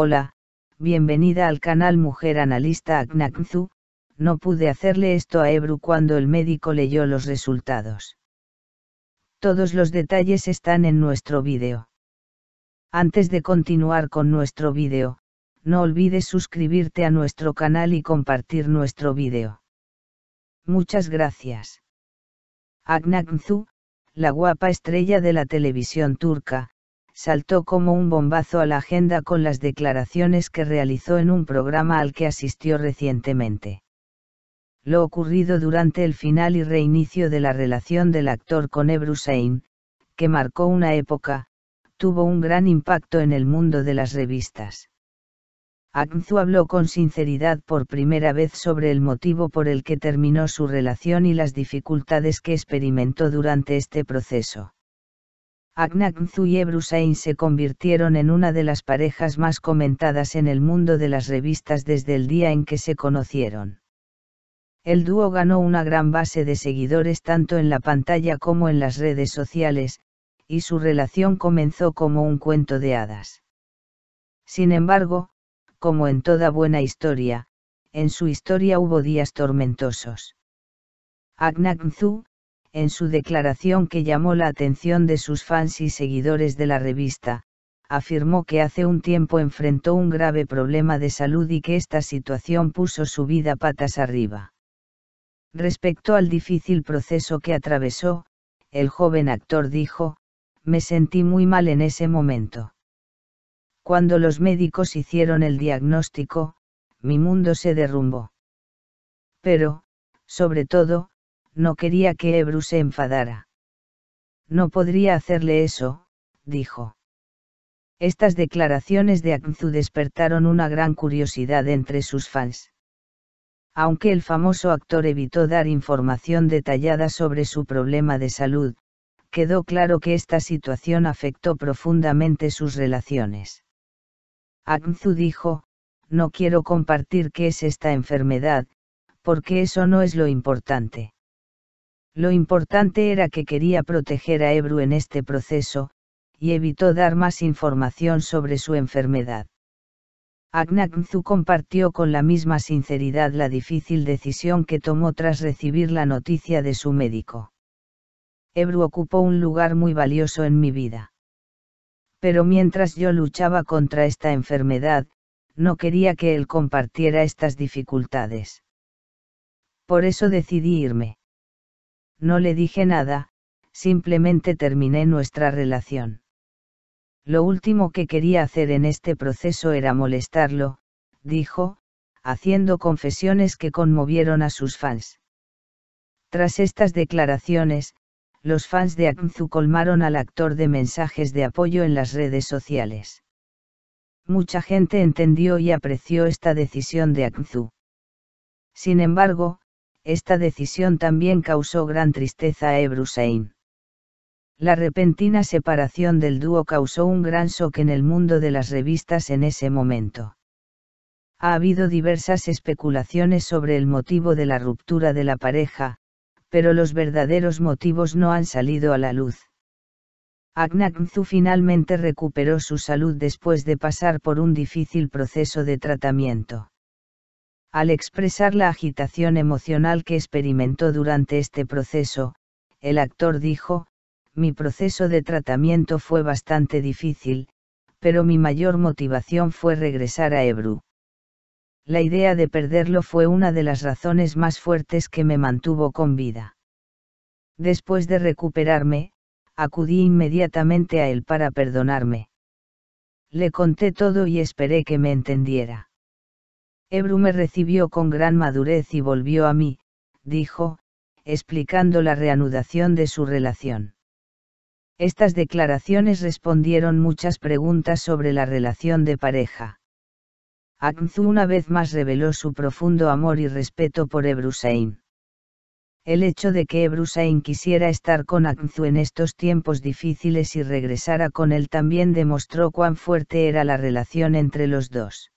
Hola, bienvenida al canal Mujer Analista Aknakzu, no pude hacerle esto a Ebru cuando el médico leyó los resultados. Todos los detalles están en nuestro vídeo. Antes de continuar con nuestro vídeo, no olvides suscribirte a nuestro canal y compartir nuestro vídeo. Muchas gracias. Agnakzu, la guapa estrella de la televisión turca, saltó como un bombazo a la agenda con las declaraciones que realizó en un programa al que asistió recientemente. Lo ocurrido durante el final y reinicio de la relación del actor con Ebru Sein, que marcó una época, tuvo un gran impacto en el mundo de las revistas. Agnzu habló con sinceridad por primera vez sobre el motivo por el que terminó su relación y las dificultades que experimentó durante este proceso. Agnatzu y se convirtieron en una de las parejas más comentadas en el mundo de las revistas desde el día en que se conocieron. El dúo ganó una gran base de seguidores tanto en la pantalla como en las redes sociales, y su relación comenzó como un cuento de hadas. Sin embargo, como en toda buena historia, en su historia hubo días tormentosos. Agnatzu, en su declaración que llamó la atención de sus fans y seguidores de la revista, afirmó que hace un tiempo enfrentó un grave problema de salud y que esta situación puso su vida patas arriba. Respecto al difícil proceso que atravesó, el joven actor dijo, me sentí muy mal en ese momento. Cuando los médicos hicieron el diagnóstico, mi mundo se derrumbó. Pero, sobre todo, no quería que Ebru se enfadara. No podría hacerle eso, dijo. Estas declaraciones de Agnzu despertaron una gran curiosidad entre sus fans. Aunque el famoso actor evitó dar información detallada sobre su problema de salud, quedó claro que esta situación afectó profundamente sus relaciones. Agnzu dijo, no quiero compartir qué es esta enfermedad, porque eso no es lo importante. Lo importante era que quería proteger a Ebru en este proceso, y evitó dar más información sobre su enfermedad. Agnagzu compartió con la misma sinceridad la difícil decisión que tomó tras recibir la noticia de su médico. Ebru ocupó un lugar muy valioso en mi vida. Pero mientras yo luchaba contra esta enfermedad, no quería que él compartiera estas dificultades. Por eso decidí irme. No le dije nada, simplemente terminé nuestra relación. Lo último que quería hacer en este proceso era molestarlo, dijo, haciendo confesiones que conmovieron a sus fans. Tras estas declaraciones, los fans de Akmzu colmaron al actor de mensajes de apoyo en las redes sociales. Mucha gente entendió y apreció esta decisión de Akmzu. Sin embargo, esta decisión también causó gran tristeza a Ebru Sein. La repentina separación del dúo causó un gran shock en el mundo de las revistas en ese momento. Ha habido diversas especulaciones sobre el motivo de la ruptura de la pareja, pero los verdaderos motivos no han salido a la luz. Agnatzu finalmente recuperó su salud después de pasar por un difícil proceso de tratamiento. Al expresar la agitación emocional que experimentó durante este proceso, el actor dijo, mi proceso de tratamiento fue bastante difícil, pero mi mayor motivación fue regresar a Ebru. La idea de perderlo fue una de las razones más fuertes que me mantuvo con vida. Después de recuperarme, acudí inmediatamente a él para perdonarme. Le conté todo y esperé que me entendiera. Ebru me recibió con gran madurez y volvió a mí, dijo, explicando la reanudación de su relación. Estas declaraciones respondieron muchas preguntas sobre la relación de pareja. Akzu una vez más reveló su profundo amor y respeto por Ebru Sein. El hecho de que Ebru Sein quisiera estar con Akzu en estos tiempos difíciles y regresara con él también demostró cuán fuerte era la relación entre los dos.